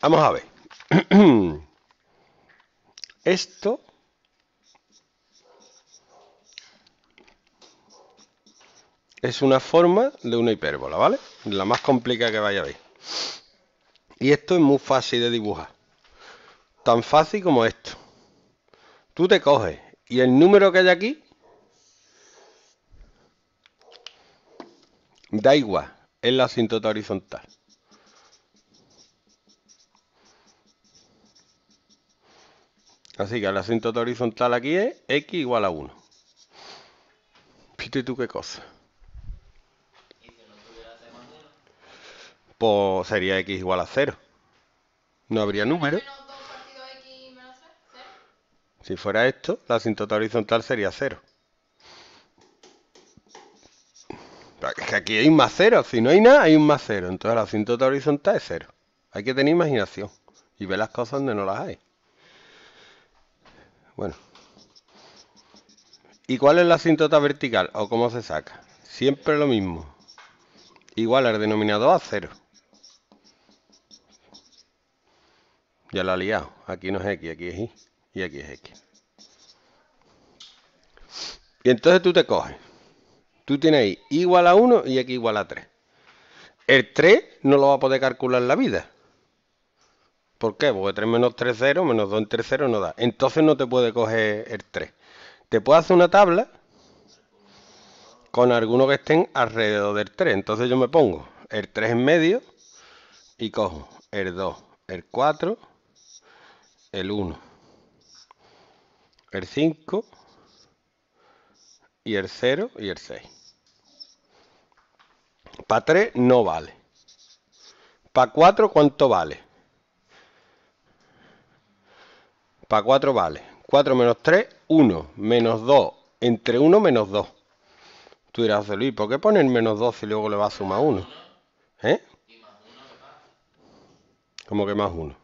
Vamos a ver. Esto es una forma de una hipérbola, ¿vale? La más complicada que vaya a ver. Y esto es muy fácil de dibujar. Tan fácil como esto. Tú te coges y el número que hay aquí da igual, es la asíntota horizontal. Así que la asíntota horizontal aquí es x igual a 1. Pito, tú qué cosa? Pues sería x igual a 0. No habría número. Si fuera esto, la asíntota horizontal sería 0. Es que aquí hay un más 0. Si no hay nada, hay un más 0. Entonces la asíntota horizontal es 0. Hay que tener imaginación y ver las cosas donde no las hay. Bueno. ¿Y cuál es la asíntota vertical o cómo se saca? Siempre lo mismo. Igual al denominador a 0 Ya la ha liado. Aquí no es X, aquí es Y y aquí es X. Y entonces tú te coges. Tú tienes ahí igual a 1 y aquí igual a 3. El 3 no lo va a poder calcular en la vida. ¿Por qué? Porque 3 menos 3, 0, menos 2 entre 0 no da. Entonces no te puede coger el 3. Te puede hacer una tabla con algunos que estén alrededor del 3. Entonces yo me pongo el 3 en medio y cojo el 2, el 4, el 1, el 5 y el 0 y el 6. Para 3 no vale. Para 4 ¿cuánto vale? para 4 vale. 4 menos 3, 1. Menos 2, entre 1, menos 2. Tú dirás, Luis, ¿por qué poner menos 2 si luego le va a sumar 1? ¿Eh? Y más 1 ¿Cómo que más 1?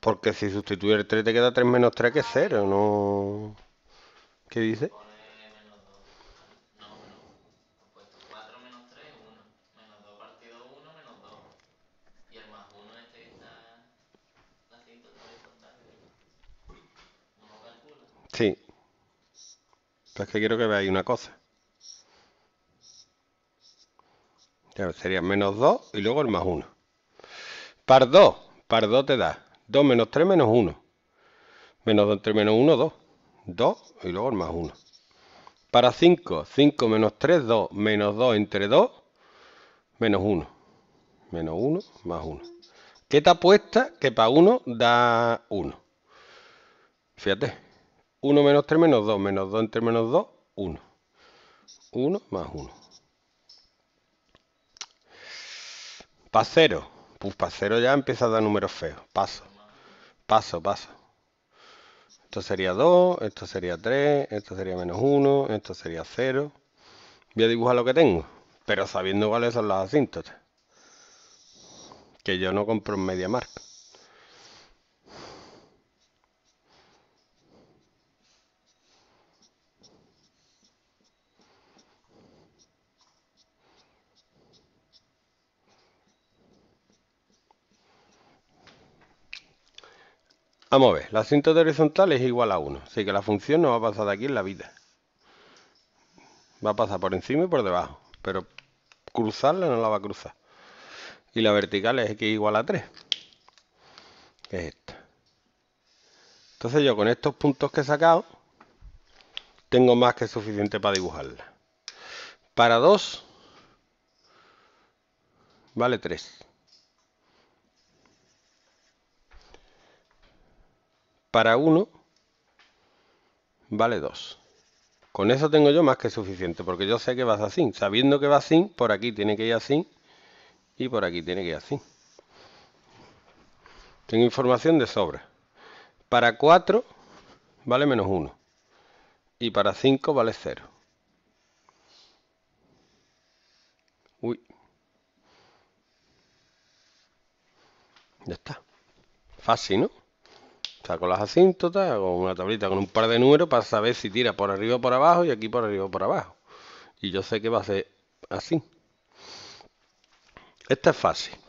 Porque si sustituye el 3 te queda 3 menos 3 que es 0, ¿no? ¿Qué dices? Pues Pone 2. No, no. 4 menos 3 1. Menos 2 partido 1, menos 2. Y el más 1 es Sí. Pero es que quiero que veáis una cosa. sería menos 2 y luego el más 1. Par 2. Par 2 te da 2 menos 3 menos 1. Menos 2 entre menos 1, 2. 2 y luego el más 1. Para 5. 5 menos 3, 2. Menos 2 entre 2, menos 1. Menos 1 más 1. ¿Qué te apuesta? Que para 1 da 1. Fíjate. 1 menos 3 menos 2, menos 2 entre menos 2, 1. 1 más 1. 0? Pues 0 ya empieza a dar números feos. Paso. Paso, paso. Esto sería 2, esto sería 3, esto sería menos 1, esto sería 0. Voy a dibujar lo que tengo, pero sabiendo cuáles son las asíntotas. Que yo no compro en media marca. Vamos a ver, la cinta horizontal es igual a 1, así que la función no va a pasar de aquí en la vida. Va a pasar por encima y por debajo, pero cruzarla no la va a cruzar. Y la vertical es x igual a 3, que es esta. Entonces yo con estos puntos que he sacado, tengo más que suficiente para dibujarla. Para 2, vale 3. para 1 vale 2. Con eso tengo yo más que suficiente, porque yo sé que vas así. Sabiendo que va así, por aquí tiene que ir así y por aquí tiene que ir así. Tengo información de sobra. Para 4 vale menos 1 y para 5 vale 0. Uy. Ya está. Fácil, ¿no? con las asíntotas, hago una tablita con un par de números para saber si tira por arriba o por abajo y aquí por arriba o por abajo. Y yo sé que va a ser así. Esta es fácil.